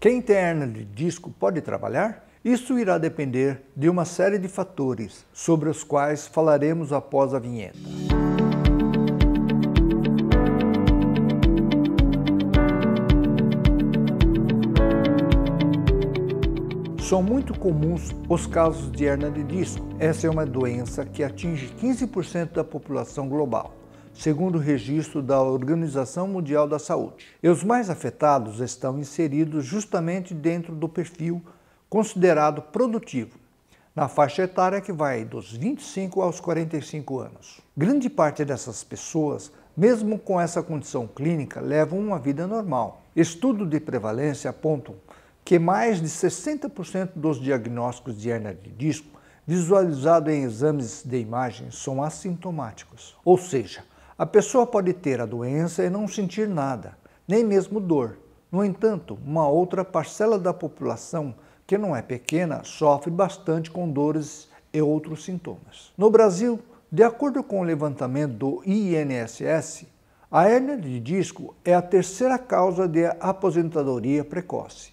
Quem tem hernia de disco pode trabalhar? Isso irá depender de uma série de fatores sobre os quais falaremos após a vinheta. São muito comuns os casos de hernia de disco. Essa é uma doença que atinge 15% da população global segundo o registro da Organização Mundial da Saúde. E os mais afetados estão inseridos justamente dentro do perfil considerado produtivo, na faixa etária que vai dos 25 aos 45 anos. Grande parte dessas pessoas, mesmo com essa condição clínica, levam uma vida normal. Estudos de prevalência apontam que mais de 60% dos diagnósticos de hernia de disco visualizado em exames de imagem são assintomáticos, ou seja, a pessoa pode ter a doença e não sentir nada, nem mesmo dor. No entanto, uma outra parcela da população, que não é pequena, sofre bastante com dores e outros sintomas. No Brasil, de acordo com o levantamento do INSS, a hérnia de disco é a terceira causa de aposentadoria precoce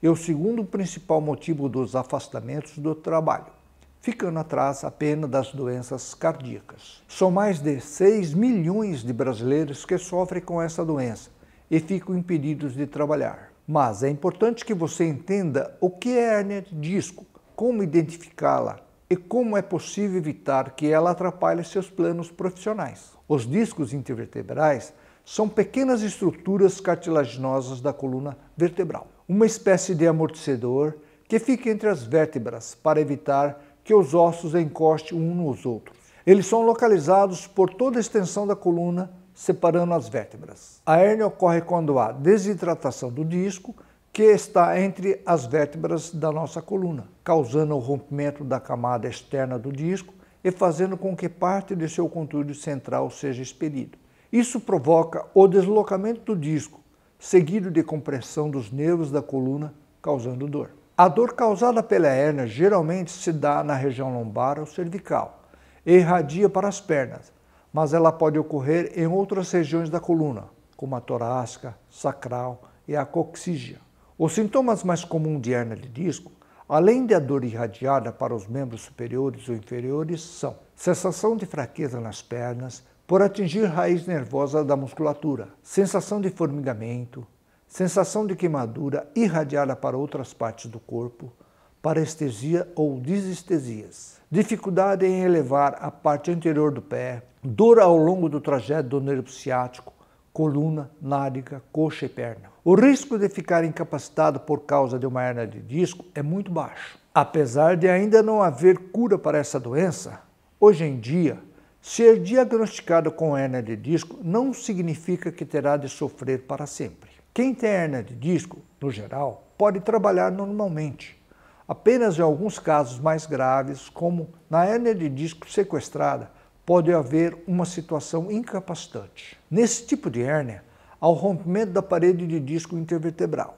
e o segundo principal motivo dos afastamentos do trabalho ficando atrás apenas das doenças cardíacas. São mais de 6 milhões de brasileiros que sofrem com essa doença e ficam impedidos de trabalhar. Mas é importante que você entenda o que é hérnia de disco, como identificá-la e como é possível evitar que ela atrapalhe seus planos profissionais. Os discos intervertebrais são pequenas estruturas cartilaginosas da coluna vertebral, uma espécie de amortecedor que fica entre as vértebras para evitar que os ossos encoste um nos outros. Eles são localizados por toda a extensão da coluna, separando as vértebras. A hérnia ocorre quando há desidratação do disco, que está entre as vértebras da nossa coluna, causando o rompimento da camada externa do disco e fazendo com que parte de seu conteúdo central seja expelido. Isso provoca o deslocamento do disco, seguido de compressão dos nervos da coluna, causando dor. A dor causada pela hérnia geralmente se dá na região lombar ou cervical e irradia para as pernas, mas ela pode ocorrer em outras regiões da coluna, como a torácica, sacral e a coxígia. Os sintomas mais comuns de hernia de disco, além da dor irradiada para os membros superiores ou inferiores, são sensação de fraqueza nas pernas por atingir raiz nervosa da musculatura, sensação de formigamento, sensação de queimadura irradiada para outras partes do corpo, parestesia ou desestesias, dificuldade em elevar a parte anterior do pé, dor ao longo do trajeto do nervo ciático, coluna, nádega, coxa e perna. O risco de ficar incapacitado por causa de uma hernia de disco é muito baixo. Apesar de ainda não haver cura para essa doença, hoje em dia, ser diagnosticado com hernia de disco não significa que terá de sofrer para sempre. Quem tem hernia de disco, no geral, pode trabalhar normalmente. Apenas em alguns casos mais graves, como na hernia de disco sequestrada, pode haver uma situação incapacitante. Nesse tipo de hernia, há o rompimento da parede de disco intervertebral,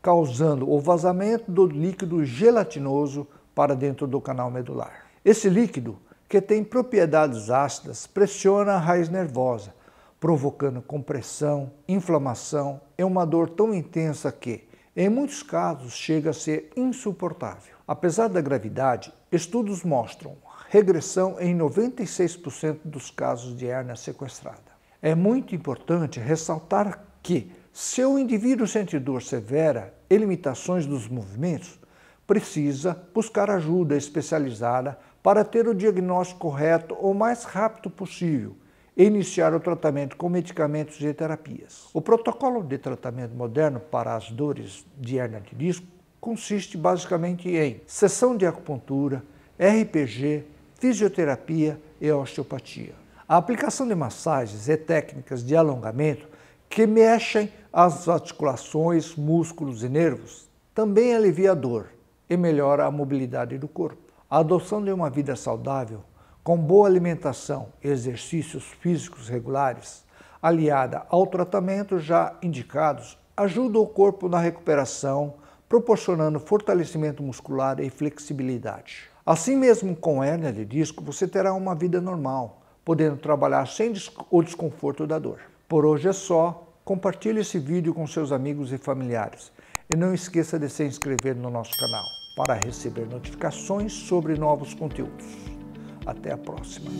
causando o vazamento do líquido gelatinoso para dentro do canal medular. Esse líquido, que tem propriedades ácidas, pressiona a raiz nervosa, provocando compressão, inflamação. É uma dor tão intensa que, em muitos casos, chega a ser insuportável. Apesar da gravidade, estudos mostram regressão em 96% dos casos de hérnia sequestrada. É muito importante ressaltar que, se o indivíduo sente dor severa e limitações dos movimentos, precisa buscar ajuda especializada para ter o diagnóstico correto o mais rápido possível e iniciar o tratamento com medicamentos e terapias. O protocolo de tratamento moderno para as dores de hernia de disco consiste basicamente em sessão de acupuntura, RPG, fisioterapia e osteopatia. A aplicação de massagens e técnicas de alongamento que mexem as articulações, músculos e nervos também alivia a dor e melhora a mobilidade do corpo. A adoção de uma vida saudável com boa alimentação e exercícios físicos regulares, aliada ao tratamento já indicados, ajuda o corpo na recuperação, proporcionando fortalecimento muscular e flexibilidade. Assim mesmo com hérnia de disco, você terá uma vida normal, podendo trabalhar sem o desconforto da dor. Por hoje é só, compartilhe esse vídeo com seus amigos e familiares e não esqueça de se inscrever no nosso canal para receber notificações sobre novos conteúdos. Até a próxima.